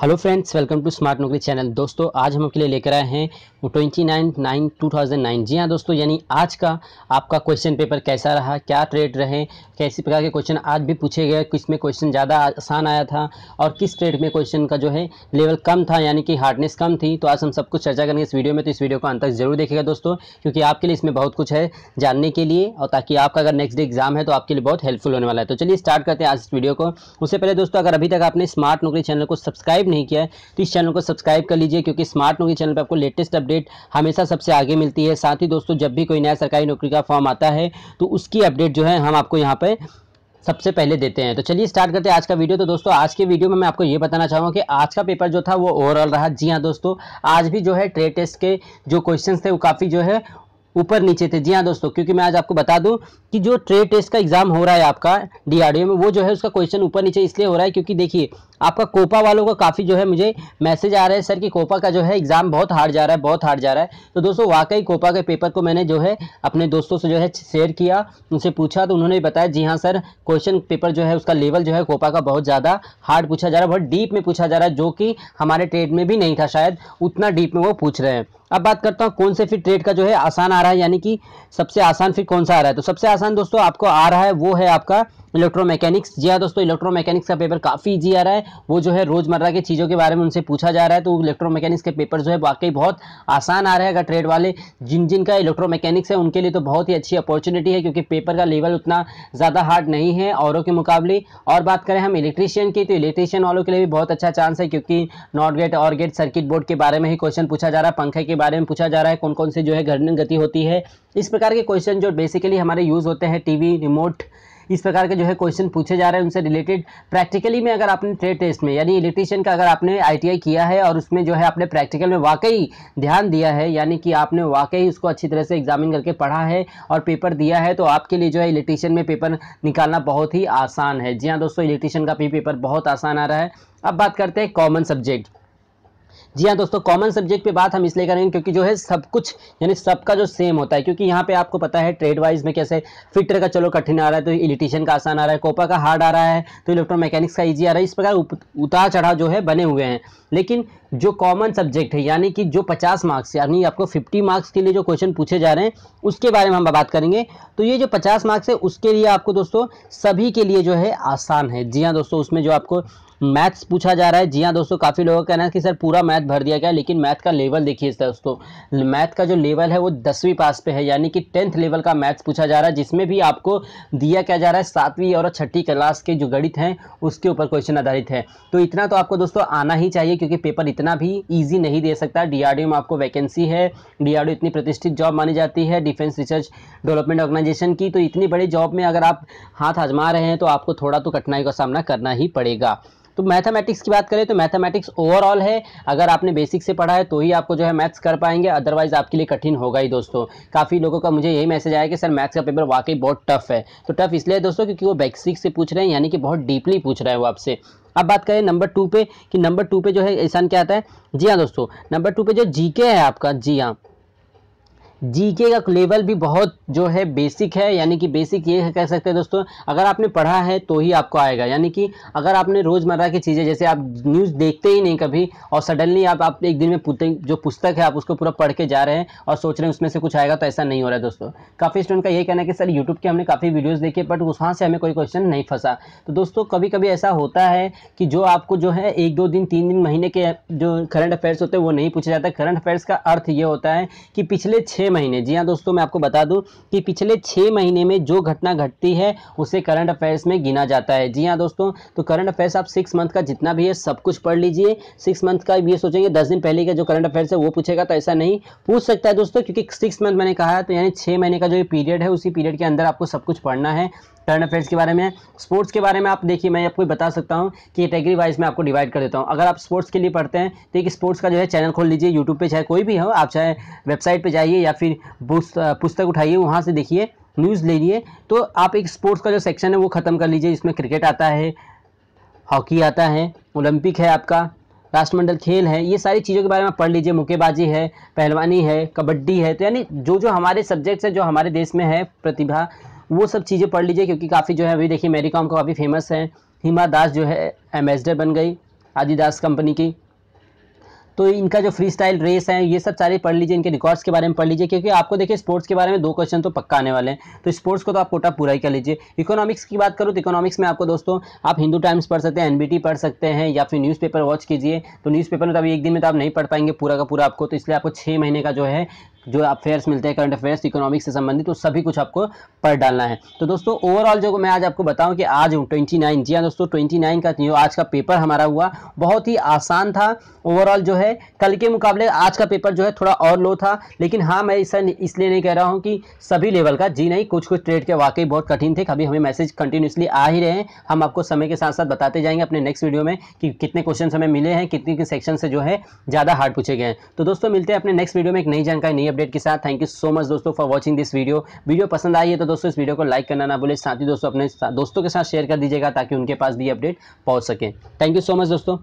hello friends welcome to smart Naukri channel दोस्तों आज हम आपके लिए लेकर आए हैं twenty nine nine two thousand nine जी हाँ दोस्तों यानी आज का आपका क्वेश्चन पेपर कैसा रहा क्या ट्रेड रहे कैसी प्रकार के क्वेश्चन आज भी पूछे गए किस में क्वेश्चन ज़्यादा आसान आया था और किस ट्रेड में क्वेश्चन का जो है लेवल कम था यानी कि हार्डनेस कम थी तो आज हम सब कुछ चर्चा करेंगे इस वीडियो में तो इस वीडियो को अंत तक जरूर देखेगा दोस्तों क्योंकि आपके लिए इसमें बहुत कुछ है जानने के लिए और ताकि आपका अगर नेक्स्ट डे एग्जाम है तो आपके लिए बहुत हेल्पफुल होने वाला है तो चलिए स्टार्ट करते हैं आज इस वीडियो को उससे पहले दोस्तों अगर अभी तक आपने स्मार्ट नौकरी चैनल को सब्सक्राइब सब्सक्राइब नहीं किया है तो इस चैनल को सब्सक्राइब कर लीजिए क्योंकि स्मार्ट नौकरी चैनल पर आपको लेटेस्ट अपडेट हमेशा सबसे आगे मिलती है साथ ही दोस्तों जब भी कोई नया सरकारी नौकरी का फॉर्म आता है तो उसकी अपडेट जो है हम आपको यहाँ पर सबसे पहले देते हैं तो चलिए स्टार्ट करते हैं आज का वीडियो तो दोस्तों आज के वीडियो में मैं आपको ये बताना चाहूँगा कि आज का पेपर जो था वो ओवरऑल रहा जी हाँ दोस्तों आज भी जो है ट्रेड टेस्ट के जो क्वेश्चंस थे वो काफ़ी जो है ऊपर नीचे थे जी हाँ दोस्तों क्योंकि मैं आज आपको बता दूं कि जो ट्रेड टेस्ट का एग्जाम हो रहा है आपका डीआरडीओ में वो जो है उसका क्वेश्चन ऊपर नीचे इसलिए हो रहा है क्योंकि देखिए आपका कोपा वालों का काफ़ी जो है मुझे मैसेज आ रहा है सर कि कोपा का जो है एग्ज़ाम बहुत हार्ड जा रहा है बहुत हार्ड जा रहा है तो दोस्तों वाकई कोपा के पेपर को मैंने जो है अपने दोस्तों से जो है शेयर किया उनसे पूछा तो उन्होंने बताया जी हाँ सर क्वेश्चन पेपर जो है उसका लेवल जो है कोपा का बहुत ज़्यादा हार्ड पूछा जा रहा है बहुत डीप में पूछा जा रहा है जो कि हमारे ट्रेड में भी नहीं था शायद उतना डीप में वो पूछ रहे हैं अब बात करता हूँ कौन से फिर ट्रेड का जो है आसान आ रहा है यानी कि सबसे आसान फिर कौन सा आ रहा है तो सबसे आसान दोस्तों आपको आ रहा है वो है आपका इलेक्ट्रोमैकेनिक्स जी हाँ दोस्तों इलेक्ट्रोमैकेनिक्स का पेपर काफ़ी ईजी आ रहा है वो जो है रोज़मर्रा की चीज़ों के बारे में उनसे पूछा जा रहा है तो इलेक्ट्रोमैकेनिक्स के पेपर जो है वाकई बहुत आसान आ रहा है अगर ट्रेड वाले जिन जिन का इलेक्ट्रोमैकेनिक्स है उनके लिए तो बहुत ही अच्छी अपॉर्चुनिटी है क्योंकि पेपर का लेवल उतना ज़्यादा हार्ड नहीं है औरों के मुकाबले और बात करें हम इलेक्ट्रीशियन की तो इलेक्ट्रीशियन वालों के लिए भी बहुत अच्छा चांस है क्योंकि नॉट गेट और गेट सर्किट बोर्ड के बारे में ही क्वेश्चन पूछा जा रहा है पंखे के बारे में पूछा जा रहा है कौन कौन से जो है घर गति होती होती है इस प्रकार के क्वेश्चन जो बेसिकली हमारे यूज़ होते हैं टीवी रिमोट इस प्रकार के जो है क्वेश्चन पूछे जा रहे हैं उनसे रिलेटेड प्रैक्टिकली में अगर आपने ट्रेड टेस्ट में यानी इलेक्ट्रीशियन का अगर आपने आईटीआई किया है और उसमें जो है आपने प्रैक्टिकल में वाकई ध्यान दिया है यानी कि आपने वाकई उसको अच्छी तरह से एग्जामिन करके पढ़ा है और पेपर दिया है तो आपके लिए जो है इलेक्ट्रीशियन में पेपर निकालना बहुत ही आसान है जी हाँ दोस्तों इलेक्ट्रीशियन का भी पेपर बहुत आसान आ रहा है अब बात करते हैं कॉमन सब्जेक्ट जी हाँ दोस्तों कॉमन सब्जेक्ट पे बात हम इसलिए करेंगे क्योंकि जो है सब कुछ यानी सबका जो सेम होता है क्योंकि यहाँ पे आपको पता है ट्रेड वाइज में कैसे फिटर का चलो कठिन आ रहा है तो इलेक्ट्रीशियन का आसान आ रहा है कोपा का हार्ड आ रहा है तो इलेक्ट्रो मैकेनिक्स का ईजी आ रहा है इस प्रकार उतार चढ़ाव जो है बने हुए हैं लेकिन जो कॉमन सब्जेक्ट है यानी कि जो पचास मार्क्स यानी आपको फिफ्टी मार्क्स के लिए जो क्वेश्चन पूछे जा रहे हैं उसके बारे में हम बात करेंगे तो ये जो पचास मार्क्स है उसके लिए आपको दोस्तों सभी के लिए जो है आसान है जी हाँ दोस्तों उसमें जो आपको मैथ्स पूछा जा रहा है जी हाँ दोस्तों काफ़ी लोगों का कहना है कि सर पूरा मैथ भर दिया गया लेकिन मैथ का लेवल देखिए दोस्तों मैथ का जो लेवल है वो दसवीं पास पे है यानी कि टेंथ लेवल का मैथ्स पूछा जा रहा है जिसमें भी आपको दिया क्या जा रहा है सातवीं और छठी क्लास के जो गणित हैं उसके ऊपर क्वेश्चन आधारित है तो इतना तो आपको दोस्तों आना ही चाहिए क्योंकि पेपर इतना भी ईजी नहीं दे सकता डी में आपको वैकेंसी है डीआरडीओ इतनी प्रतिष्ठित जॉब मानी जाती है डिफेंस रिसर्च डेवलपमेंट ऑर्गेनाइजेशन की तो इतनी बड़ी जॉब में अगर आप हाथ आजमा रहे हैं तो आपको थोड़ा तो कठिनाई का सामना करना ही पड़ेगा तो मैथमेटिक्स की बात करें तो मैथमेटिक्स ओवरऑल है अगर आपने बेसिक से पढ़ा है तो ही आपको जो है मैथ्स कर पाएंगे अदरवाइज़ आपके लिए कठिन होगा ही दोस्तों काफ़ी लोगों का मुझे यही मैसेज आया कि सर मैथ्स का पेपर वाकई बहुत टफ है तो टफ इसलिए दोस्तों क्योंकि वो बेसिक से पूछ रहे हैं यानी कि बहुत डीपली पूछ रहा है वो आपसे अब बात करें नंबर टू पे कि नंबर टू पे जो है एहसान क्या आता है जी हाँ दोस्तों नंबर टू पे जो जीके है आपका जी हाँ जीके का लेवल भी बहुत जो है बेसिक है यानी कि बेसिक ये कह सकते हैं दोस्तों अगर आपने पढ़ा है तो ही आपको आएगा यानी कि अगर आपने रोज़मर्रा की चीज़ें जैसे आप न्यूज़ देखते ही नहीं कभी और सडनली आप आप एक दिन में जो पुस्तक है आप उसको पूरा पढ़ के जा रहे हैं और सोच रहे हैं उसमें से कुछ आएगा तो ऐसा नहीं हो रहा है दोस्तों काफ़ी स्टूडेंट का ये कहना है कि सर यूट्यूब के हमने काफ़ी वीडियोज़ देखे बट वहाँ से हमें कोई क्वेश्चन नहीं फंसा तो दोस्तों कभी कभी ऐसा होता है कि जो आपको जो है एक दो दिन तीन दिन महीने के जो करंट अफेयर्स होते हैं वो नहीं पूछा जाता करंट अफेयर्स का अर्थ ये होता है कि पिछले छः महीने जी हाँ दोस्तों मैं आपको बता दूं कि पिछले छः महीने में जो घटना घटती है उसे करंट अफेयर्स में गिना जाता है जी हाँ दोस्तों तो करंट अफेयर्स आप सिक्स मंथ का जितना भी है सब कुछ पढ़ लीजिए सिक्स मंथ का ये सोचेंगे दस दिन पहले का जो करंट अफेयर्स है वो पूछेगा तो ऐसा नहीं पूछ सकता है दोस्तों क्योंकि सिक्स मंथ मैंने कहा तो यानी छः महीने का जो पीरियड है उसी पीरियड के अंदर आपको सब कुछ पढ़ना है करंट अफेयर्स के बारे में स्पोर्ट्स के बारे में आप देखिए मैं आपको बता सकता हूँ कि कैटेगरी वाइज मैं आपको डिवाइड कर देता हूँ अगर आप स्पोर्ट्स के लिए पढ़ते हैं तो एक स्पोर्ट्स का जो है चैनल खोल लीजिए यूट्यूब पे चाहे कोई भी हो आप चाहे वेबसाइट पे जाइए या फिर पुस्तक उठाइए वहाँ से देखिए न्यूज़ ले लिए तो आप एक स्पोर्ट्स का जो सेक्शन है वो ख़त्म कर लीजिए इसमें क्रिकेट आता है हॉकी आता है ओलंपिक है आपका राष्ट्रमंडल खेल है ये सारी चीज़ों के बारे में पढ़ लीजिए मुक्केबाजी है पहलवानी है कबड्डी है तो यानी जो जो हमारे सब्जेक्ट्स हैं जो हमारे देश में है प्रतिभा वो सब चीज़ें पढ़ लीजिए क्योंकि काफ़ी जो है अभी देखिए मेरी कॉम काफ़ी फेमस है हिमा दास जो है एम्बेसडर बन गई आदिदास कंपनी की तो इनका जो फ्री स्टाइल रेस है ये सब सारे पढ़ लीजिए इनके रिकॉर्ड्स के बारे में पढ़ लीजिए क्योंकि आपको देखिए स्पोर्ट्स के बारे में दो क्वेश्चन तो पक्का आने वाले हैं तो स्पोर्ट्स को तो आप कोटा पूरा ही कर लीजिए इकोनॉमिक्स की बात करूँ तो इकोनॉमिक्स में आपको दोस्तों आप हिंदू टाइम्स पढ़ सकते हैं एन पढ़ सकते हैं या फिर न्यूज़ वॉच कीजिए तो न्यूज़ में तो अभी एक दिन में तो आप नहीं पढ़ पाएंगे पूरा का पूरा आपको तो इसलिए आपको छः महीने का जो है जो अफेयर्स मिलते हैं करंट अफेयर्स इकोनॉमिक्स से संबंधित तो सभी कुछ आपको पढ़ डालना है तो दोस्तों ओवरऑल जो मैं आज आपको बताऊं कि आज ट्वेंटी नाइन जी हाँ दोस्तों ट्वेंटी नाइन का जो आज का पेपर हमारा हुआ बहुत ही आसान था ओवरऑल जो है कल के मुकाबले आज का पेपर जो है थोड़ा और लो था लेकिन हाँ मैं इस इसलिए नहीं कह रहा हूँ कि सभी लेवल का जी नहीं कुछ कुछ ट्रेड के वाकई बहुत कठिन थे कभी हमें मैसेज कंटिन्यूसली आ ही रहे हैं हम आपको समय के साथ साथ बताते जाएंगे अपने नेक्स्ट वीडियो में कि कितने क्वेश्चन हमें मिले हैं कितने सेक्शन से जो है ज़्यादा हार्ड पूछे गए हैं तो दोस्तों मिलते हैं अपने नेक्स्ट वीडियो में एक नई जानकारी नहीं अपडेट के साथ थैंक यू सो मच दोस्तों for watching this video video पसंद आई है तो दोस्तों इस वीडियो को लाइक करना ना बोले साथ ही दोस्तों अपने दोस्तों के साथ शेयर कर दीजिएगा ताकि उनके पास भी अपडेट पहुंच सके थैंक यू सो मच दोस्तों